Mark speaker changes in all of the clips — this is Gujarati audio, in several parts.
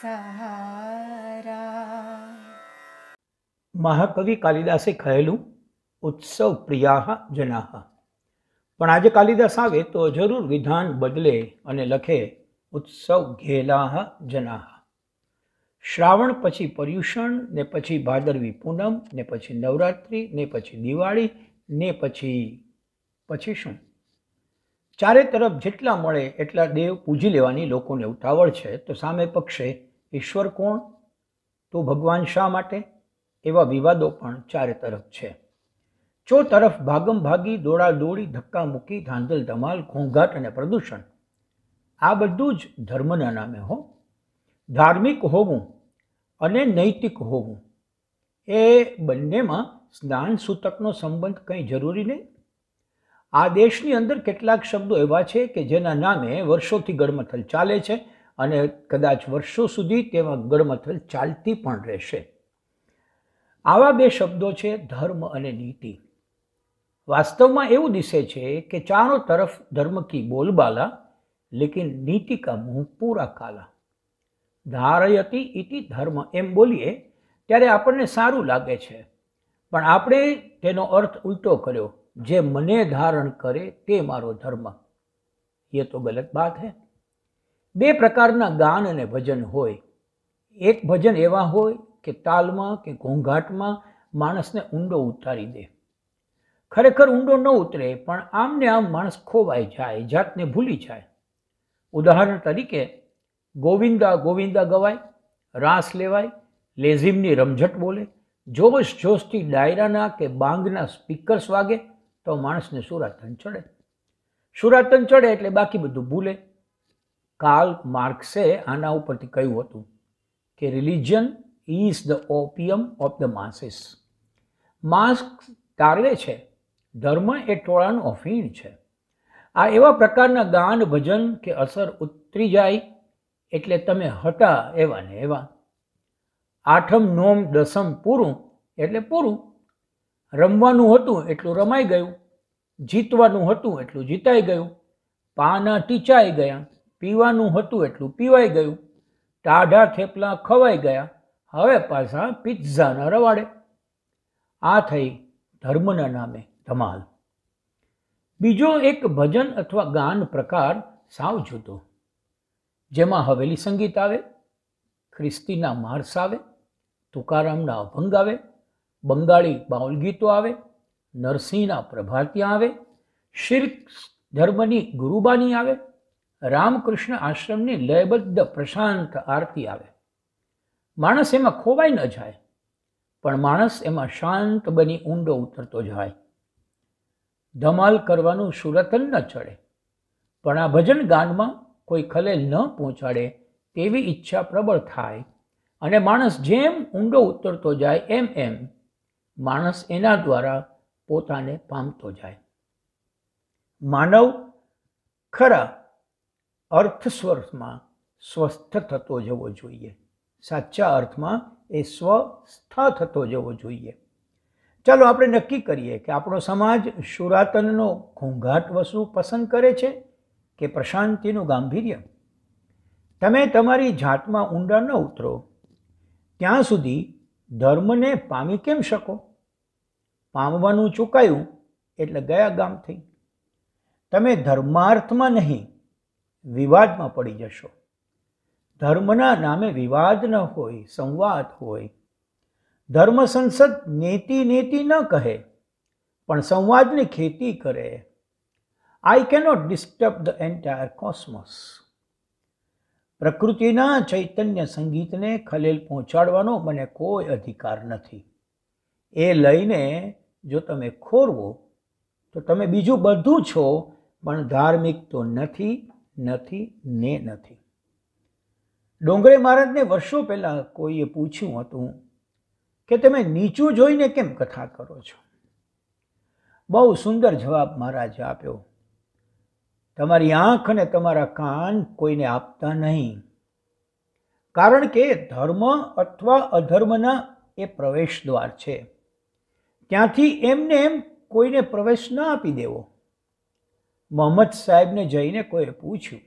Speaker 1: સહારા મહાકવિ કાલિદાસે કહેલું ઉત્સવ પ્રિયા જનાહ પણ આજે કાલિદાસ આવે તો જરૂર વિધાન બદલે અને લખે ઉત્સવ ઘેલાહ જનાહ શ્રાવણ પછી પર્યુષણ ને પછી ભાદરવી પૂનમ ને પછી નવરાત્રિ ને પછી દિવાળી ને પછી પછી શું ચારે તરફ જેટલા મળે એટલા દેવ પૂજી લેવાની લોકોને ઉતાવળ છે તો સામે પક્ષે ઈશ્વર કોણ તો ભગવાન શા માટે એવા વિવાદો પણ ચારે તરફ છે ચો તરફ ભાગમ ભાગી દોડાદોડી ધક્કા મૂકી ધાંધલ ધમાલ ઘોંઘાટ અને પ્રદૂષણ આ બધું જ ધર્મના નામે હો ધાર્મિક હોવું અને નૈતિક હોવું એ બંનેમાં સ્નાન સૂતકનો સંબંધ કંઈ જરૂરી નહીં આ દેશની અંદર કેટલાક શબ્દો એવા છે કે જેના નામે વર્ષોથી ગડમથલ ચાલે છે અને કદાચ વર્ષો સુધી તેમાં ગડમથલ ચાલતી પણ રહેશે આવા બે શબ્દો છે ધર્મ અને નીતિ વાસ્તવમાં એવું દિશે છે કે ચારો તરફ ધર્મ કી બોલબાલા લેકિન નીતિ કા મુંહ પૂરા કાલા ધારયતી ઇતિ ધર્મ એમ બોલીએ ત્યારે આપણને સારું લાગે છે પણ આપણે તેનો અર્થ ઉલટો કર્યો જે મને ધારણ કરે તે મારો ધર્મ યે તો ગલત બાત હૈ બે પ્રકારના ગાન અને ભજન હોય એક ભજન એવા હોય કે તાલમાં કે ઘોંઘાટમાં માણસને ઊંડો ઉતારી દે ખરેખર ઊંડો ન ઉતરે પણ આમને આમ માણસ ખોવાઈ જાય જાતને ભૂલી જાય ઉદાહરણ તરીકે ગોવિંદા ગોવિંદા ગવાય રાસ લેવાય લેઝિમની રમઝટ બોલે જોશ જોશથી ડાયરાના કે બાંગના સ્પીકર્સ વાગે તો માણસને સુરાતન ચડે સુરાતન ચડે એટલે બાકી બધું ભૂલે કાર્લ માર્ક્સે આના ઉપરથી કહ્યું હતું કે religion is the opium of the masses Marx તારવે છે ધર્મ એ ટોળાનું અફીણ છે આ એવા પ્રકારના ગાન ભજન કે અસર ઉતરી જાય એટલે તમે હતા એવા ને એવા આઠમ નોમ દસમ પૂરું એટલે પૂરું રમવાનું હતું એટલું રમાઈ ગયું જીતવાનું હતું એટલું જીતાઈ ગયું પાના ટીચાઈ ગયા પીવાનું હતું એટલું પીવાઈ ગયું ટાઢા થેપલા ખવાઈ ગયા હવે પાછા પિત્ઝાના રવાડે આ થઈ ધર્મના નામે ધમાલ બીજો એક ભજન અથવા ગાન પ્રકાર સાવ જુદો જેમાં હવેલી સંગીત આવે ખ્રિસ્તીના માર્સ આવે તુકારામના અભંગ આવે બંગાળી બાઉલ ગીતો આવે નરસિંહના પ્રભાતિયા આવે શિર્ક ધર્મની ગુરુબાની આવે રામકૃષ્ણ આશ્રમની લયબદ્ધ પ્રશાંત આરતી આવે માણસ એમાં ખોવાઈ ન જાય પણ માણસ એમાં શાંત બની ઊંડો ઉતરતો જાય ધમાલ કરવાનું સુરતન ન ચડે પણ આ ભજન ગાનમાં કોઈ ખલેલ ન પહોંચાડે તેવી ઈચ્છા પ્રબળ થાય અને માણસ જેમ ઊંડો ઉતરતો જાય એમ એમ માણસ એના દ્વારા પોતાને પામતો જાય માનવ ખરા અર્થ સ્વર્થમાં સ્વસ્થ થતો જવો જોઈએ સાચા અર્થમાં એ સ્વસ્થ થતો જવો જોઈએ ચાલો આપણે નક્કી કરીએ કે આપણો સમાજ શુરાતનનો ઘોંઘાટ વસુ પસંદ કરે છે કે પ્રશાંતિનું ગાંભીર્ય તમે તમારી જાતમાં ઊંડા ન ઉતરો ત્યાં સુધી ધર્મને પામી કેમ શકો પામવાનું ચૂકાયું એટલે ગયા ગામ થઈ તમે ધર્માર્થમાં નહીં વિવાદમાં પડી જશો ધર્મના નામે વિવાદ ન હોય સંવાદ હોય ધર્મ સંસદ નેતિ નેતિ ન કહે પણ સંવાદની ખેતી કરે I cannot disturb the entire cosmos પ્રકૃતિના ચૈતન્ય સંગીતને ખલેલ પહોંચાડવાનો મને કોઈ અધિકાર નથી એ લઈને જો તમે ખોરવો તો તમે બીજું બધું છો પણ ધાર્મિક તો નથી નથી ને નથી ડોંગરે મહારાજને વર્ષો પહેલાં કોઈએ પૂછ્યું હતું કે તમે નીચું જોઈને કેમ કથા કરો છો બહુ સુંદર જવાબ મહારાજે આપ્યો તમારી આંખ અને તમારા કાન કોઈને આપતા નહીં કારણ કે ધર્મ અથવા અધર્મના એ પ્રવેશ દ્વાર છે ત્યાંથી એમને એમ કોઈને પ્રવેશ ન આપી દેવો મોહમ્મદ સાહેબને જઈને કોઈએ પૂછ્યું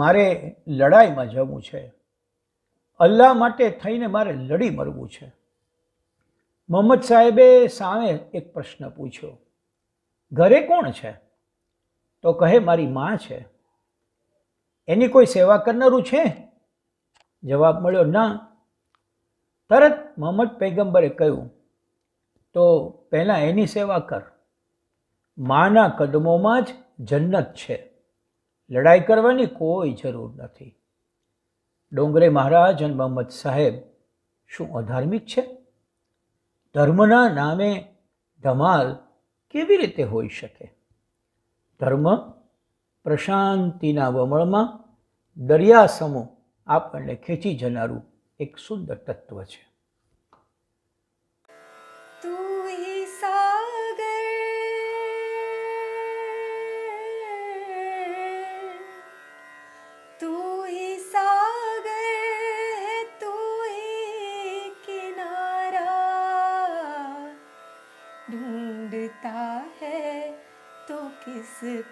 Speaker 1: મારે લડાઈમાં જવું છે અલ્લાહ માટે થઈને મારે લડી મરવું છે મોહમ્મદ સાહેબે સામે એક પ્રશ્ન પૂછ્યો ઘરે કોણ છે તો કહે મારી માં છે એની કોઈ સેવા કરનારું છે જવાબ મળ્યો ના તરત મોહમ્મદ પૈગંબરે કહ્યું તો પહેલાં એની સેવા કર માના કદમોમાં જ જન્નત છે લડાઈ કરવાની કોઈ જરૂર નથી ડોંગરે મહારાજ અને મોહમ્મદ સાહેબ શું અધાર્મિક છે ધર્મના નામે ધમાલ કેવી રીતે હોઈ શકે ધર્મ પ્રશાંતિના વમળમાં દરિયા સમૂહ આપણને ખેંચી જનારું એક સુંદર તત્વ છે